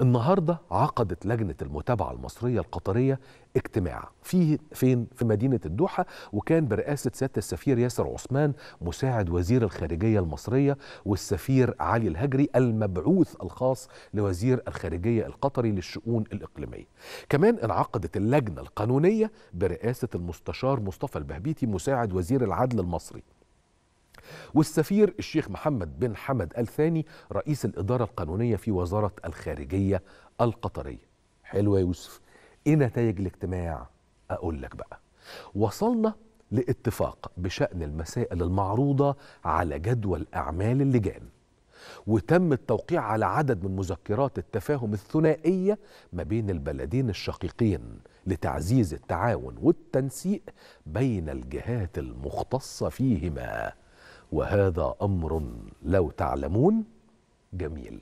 النهارده عقدت لجنه المتابعه المصريه القطريه اجتماع فيه فين في مدينه الدوحه وكان برئاسه سياده السفير ياسر عثمان مساعد وزير الخارجيه المصريه والسفير علي الهجري المبعوث الخاص لوزير الخارجيه القطري للشؤون الاقليميه. كمان انعقدت اللجنه القانونيه برئاسه المستشار مصطفى البهبيتي مساعد وزير العدل المصري. والسفير الشيخ محمد بن حمد الثاني رئيس الإدارة القانونية في وزارة الخارجية القطرية حلوة يا يوسف إيه نتائج الاجتماع أقول لك بقى وصلنا لاتفاق بشأن المسائل المعروضة على جدول أعمال اللجان وتم التوقيع على عدد من مذكرات التفاهم الثنائية ما بين البلدين الشقيقين لتعزيز التعاون والتنسيق بين الجهات المختصة فيهما وهذا امر لو تعلمون جميل